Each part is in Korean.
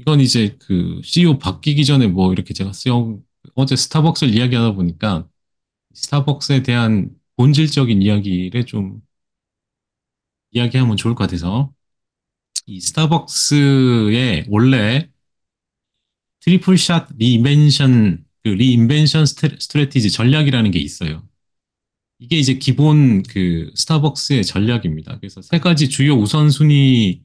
이건 이제 그 CEO 바뀌기 전에 뭐 이렇게 제가 쓰여 어제 스타벅스를 이야기하다 보니까 스타벅스에 대한 본질적인 이야기를 좀 이야기하면 좋을 것 같아서 이 스타벅스의 원래 트리플 샷 리멘션 그 리인벤션 스트레티지 전략이라는 게 있어요. 이게 이제 기본 그 스타벅스의 전략입니다. 그래서 세 가지 주요 우선순위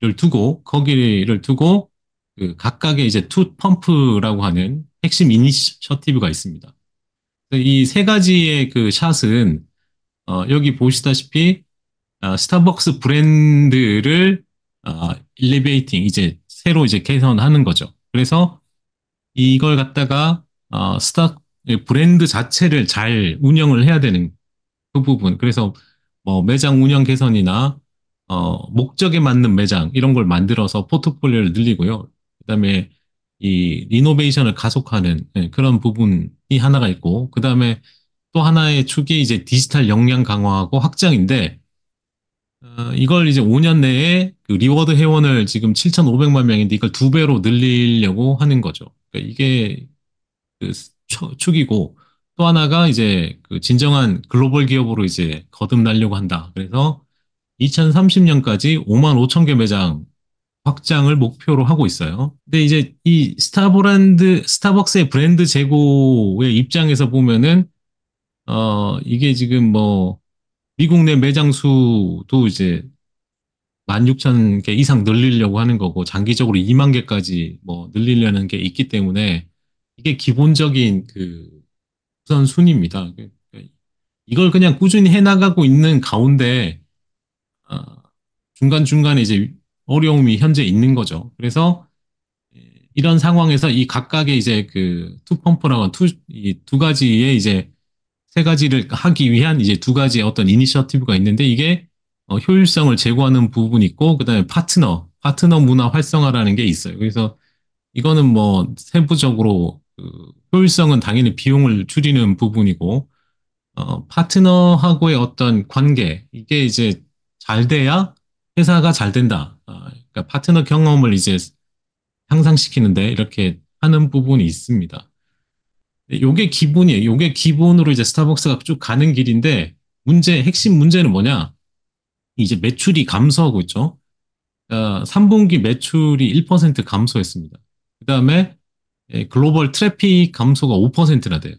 를 두고 거기를 두고 그 각각의 이제 투 펌프라고 하는 핵심 이니셔티브가 있습니다. 이 세 가지의 그 샷은 어, 여기 보시다시피 어, 스타벅스 브랜드를 어, 일리베이팅 이제 새로 이제 개선하는 거죠. 그래서 이걸 갖다가 어, 스타 브랜드 자체를 잘 운영을 해야 되는 그 부분. 그래서 뭐 매장 운영 개선이나 어, 목적에 맞는 매장 이런 걸 만들어서 포트폴리오를 늘리고요. 그다음에 이 리노베이션을 가속하는 네, 그런 부분이 하나가 있고 그다음에 또 하나의 축이 이제 디지털 역량 강화하고 확장인데 어, 이걸 이제 5년 내에 그 리워드 회원을 지금 7,500만 명인데 이걸 두 배로 늘리려고 하는 거죠. 그러니까 이게 그 축이고 또 하나가 이제 그 진정한 글로벌 기업으로 이제 거듭나려고 한다. 그래서 2030년까지 5만 5천 개 매장 확장을 목표로 하고 있어요. 근데 이제 이 스타브랜드, 스타벅스의 브랜드 재고의 입장에서 보면은, 어, 이게 지금 뭐, 미국 내 매장 수도 이제 1만6천개 이상 늘리려고 하는 거고, 장기적으로 2만 개까지 뭐 늘리려는 게 있기 때문에, 이게 기본적인 그 우선순위입니다. 그러니까 이걸 그냥 꾸준히 해나가고 있는 가운데, 아, 중간중간에 이제 어려움이 현재 있는 거죠. 그래서 예, 이런 상황에서 이 각각의 이제 그 투펌프라고 투, 이 두 가지의 이제 세 가지를 하기 위한 이제 두 가지의 어떤 이니셔티브가 있는데 이게 어, 효율성을 제고하는 부분이 있고 그다음에 파트너 파트너 문화 활성화라는 게 있어요. 그래서 이거는 뭐 세부적으로 그 효율성은 당연히 비용을 줄이는 부분이고 어, 파트너하고의 어떤 관계 이게 이제 잘 돼야 회사가 잘 된다. 어, 그러니까 파트너 경험을 이제 향상시키는데 이렇게 하는 부분이 있습니다. 요게 기본이에요. 요게 기본으로 이제 스타벅스가 쭉 가는 길인데 문제 핵심 문제는 뭐냐? 이제 매출이 감소하고 있죠. 그러니까 아, 3분기 매출이 1% 감소했습니다. 그 다음에 예, 글로벌 트래픽 감소가 5%나 돼요.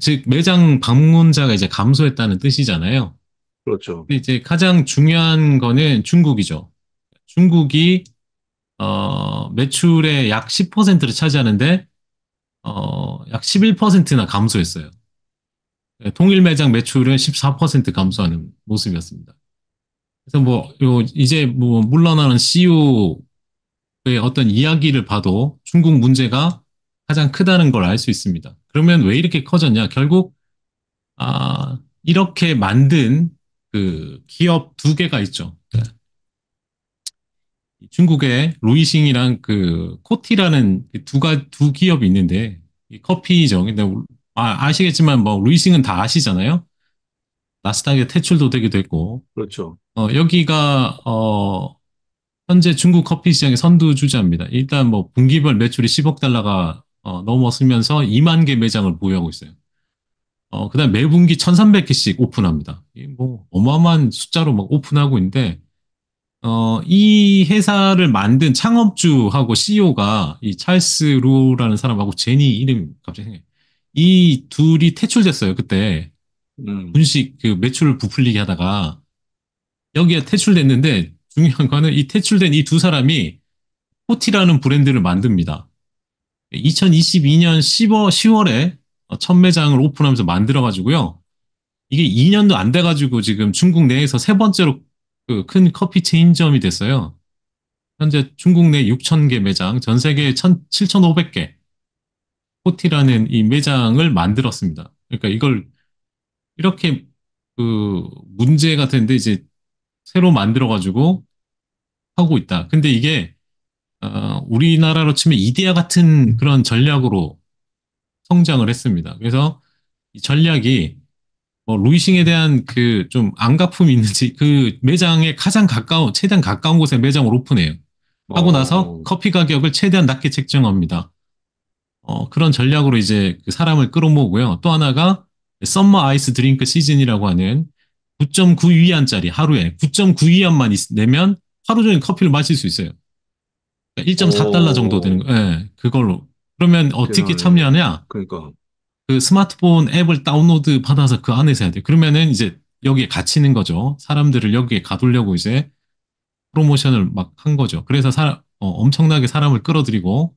즉 매장 방문자가 이제 감소했다는 뜻이잖아요. 그렇죠. 근데 이제 가장 중요한 거는 중국이죠. 중국이 어, 매출의 약 10%를 차지하는데 어, 약 11%나 감소했어요. 네, 통일 매장 매출은 14% 감소하는 모습이었습니다. 그래서 뭐 이제 뭐 물러나는 CEO의 어떤 이야기를 봐도 중국 문제가 가장 크다는 걸 알 수 있습니다. 그러면 왜 이렇게 커졌냐? 결국 아, 이렇게 만든 그 기업 두 개가 있죠. 네. 중국의 루이싱이랑 그 코티라는 두가 두 기업이 있는데 이 커피죠. 근데 아, 아시겠지만 뭐 루이싱은 다 아시잖아요. 나스닥에 퇴출도 되기도 했고. 그렇죠. 어, 여기가 어 현재 중국 커피 시장의 선두 주자입니다. 일단 뭐 분기별 매출이 10억 달러가 어, 넘었으면서 2만 개 매장을 보유하고 있어요. 어, 그 다음 매분기 1,300개씩 오픈합니다. 뭐, 어마어마한 숫자로 막 오픈하고 있는데, 어, 이 회사를 만든 창업주하고 CEO가 이 찰스 루라는 사람하고 제니 이름 갑자기 생각이 둘이 퇴출됐어요, 그때. 음. 분식 그 매출을 부풀리게 하다가. 여기에 퇴출됐는데 중요한 거는 이 퇴출된 이 두 사람이 포티라는 브랜드를 만듭니다. 2022년 10월, 10월에 첫 어, 매장을 오픈하면서 만들어가지고요. 이게 2년도 안 돼가지고 지금 중국 내에서 세 번째로 그 큰 커피 체인점이 됐어요. 현재 중국 내 6,000개 매장, 전 세계 7,500개 포티라는 이 매장을 만들었습니다. 그러니까 이걸 이렇게 그 문제 같은데 이제 새로 만들어가지고 하고 있다. 근데 이게 어, 우리나라로 치면 이데아 같은 그런 전략으로 성장을 했습니다. 그래서 이 전략이 뭐 루이싱에 대한 그 좀 안가품이 있는지 그 매장에 가장 가까운 최대한 가까운 곳에 매장을 오픈해요. 하고 나서 커피 가격을 최대한 낮게 책정합니다. 어, 그런 전략으로 이제 그 사람을 끌어모으고요. 또 하나가 썸머 아이스 드링크 시즌이라고 하는 9.9위안짜리 하루에 9.9위안만 내면 하루 종일 커피를 마실 수 있어요. 1.4달러 그러니까 정도 되는 거, 예, 네, 그걸로 그러면 그 어떻게 참여하냐? 그러니까 그 스마트폰 앱을 다운로드 받아서 그 안에서 해야 돼. 그러면은 이제 여기에 갇히는 거죠. 사람들을 여기에 가두려고 이제 프로모션을 막 한 거죠. 그래서 사, 어, 엄청나게 사람을 끌어들이고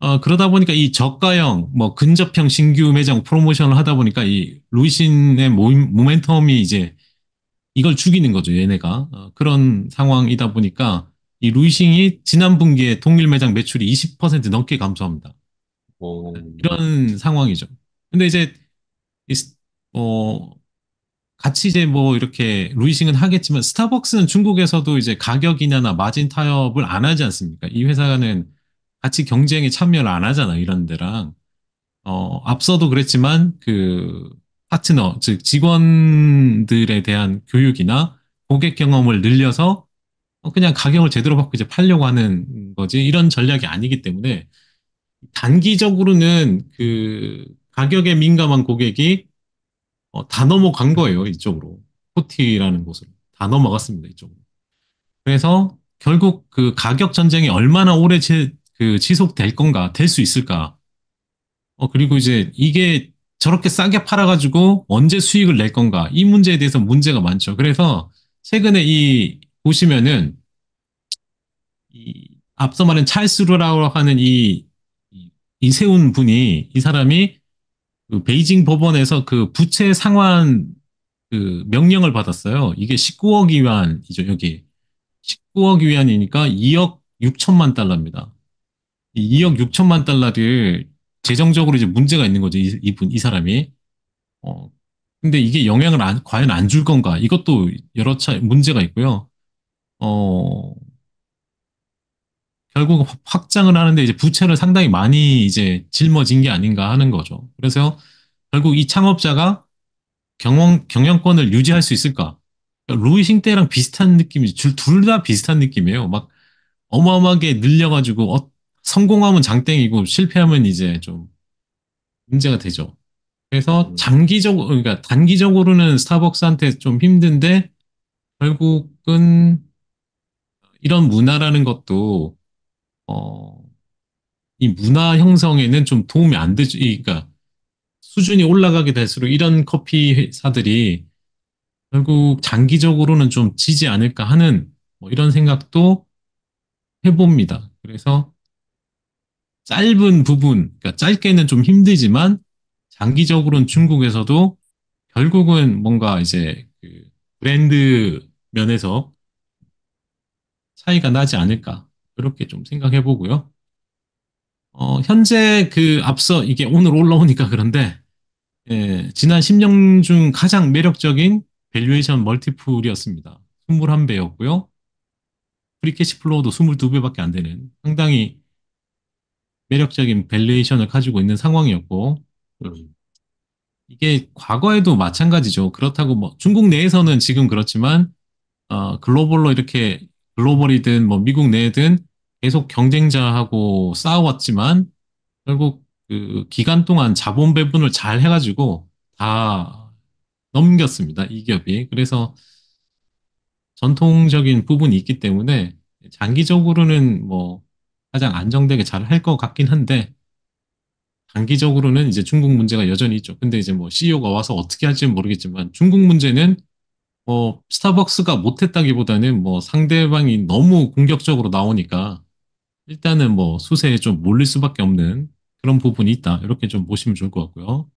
어, 그러다 보니까 이 저가형 뭐 근접형 신규 매장 프로모션을 하다 보니까 이 루이신의 모임, 모멘텀이 이제 이걸 죽이는 거죠. 얘네가 어, 그런 상황이다 보니까 이 루이싱이 지난 분기에 동일 매장 매출이 20% 넘게 감소합니다. 어. 이런 상황이죠. 근데 이제 어 같이 이제 뭐 이렇게 루이싱은 하겠지만 스타벅스는 중국에서도 이제 가격이나 마진 타협을 안 하지 않습니까? 이 회사는 같이 경쟁에 참여를 안 하잖아 이런 데랑 어 앞서도 그랬지만 그 파트너 즉 직원들에 대한 교육이나 고객 경험을 늘려서 어, 그냥 가격을 제대로 받고 이제 팔려고 하는 거지 이런 전략이 아니기 때문에 단기적으로는 그 가격에 민감한 고객이 어, 다 넘어간 거예요. 이쪽으로. 코티라는 곳으로. 다 넘어갔습니다. 이쪽으로. 그래서 결국 그 가격 전쟁이 얼마나 오래 제, 그 지속될 건가, 될 수 있을까. 어, 그리고 이제 이게 저렇게 싸게 팔아가지고 언제 수익을 낼 건가. 이 문제에 대해서 문제가 많죠. 그래서 최근에 이, 보시면은, 이, 앞서 말한 찰스루라고 하는 이 이세훈 분이 이 사람이 그 베이징 법원에서 그 부채 상환 그 명령을 받았어요. 이게 19억 위안이죠, 여기. 19억 위안이니까 2억 6천만 달러입니다. 이 2억 6천만 달러를 재정적으로 이제 문제가 있는 거죠, 이, 이분, 이 사람이. 어, 근데 이게 영향을 안, 과연 안 줄 건가? 이것도 여러 차 문제가 있고요. 어, 결국 확장을 하는데 이제 부채를 상당히 많이 이제 짊어진 게 아닌가 하는 거죠. 그래서 결국 이 창업자가 경영, 경영권을 유지할 수 있을까? 그 그러니까 루이싱 때랑 비슷한 느낌이, 둘다 비슷한 느낌이에요. 막 어마어마하게 늘려가지고 어, 성공하면 장땡이고 실패하면 이제 좀 문제가 되죠. 그래서 음. 장기적으로, 그러니까 단기적으로는 스타벅스한테 좀 힘든데 결국은 이런 문화라는 것도 어, 이 문화 형성에는 좀 도움이 안 되죠. 그러니까 수준이 올라가게 될수록 이런 커피 회사들이 결국 장기적으로는 좀 지지 않을까 하는 뭐 이런 생각도 해봅니다. 그래서 짧은 부분, 그러니까 짧게는 좀 힘들지만 장기적으로는 중국에서도 결국은 뭔가 이제 그 브랜드 면에서 차이가 나지 않을까 그렇게 좀 생각해 보고요. 어, 현재 그 앞서 이게 오늘 올라오니까 그런데 예, 지난 10년 중 가장 매력적인 밸류에이션 멀티플이었습니다. 21배였고요. 프리캐시 플로우도 22배밖에 안 되는 상당히 매력적인 밸류에이션을 가지고 있는 상황이었고 이게 과거에도 마찬가지죠. 그렇다고 뭐 중국 내에서는 지금 그렇지만 어, 글로벌로 이렇게 글로벌이든 뭐 미국 내든 계속 경쟁자하고 싸워왔지만 결국 그 기간 동안 자본 배분을 잘 해가지고 다 넘겼습니다. 이 기업이. 그래서 전통적인 부분이 있기 때문에 장기적으로는 뭐 가장 안정되게 잘 할 것 같긴 한데 단기적으로는 이제 중국 문제가 여전히 있죠. 근데 이제 뭐 CEO가 와서 어떻게 할지는 모르겠지만 중국 문제는 뭐 스타벅스가 못했다기보다는 뭐 상대방이 너무 공격적으로 나오니까 일단은 뭐 수세에 좀 몰릴 수밖에 없는 그런 부분이 있다. 이렇게 좀 보시면 좋을 것 같고요.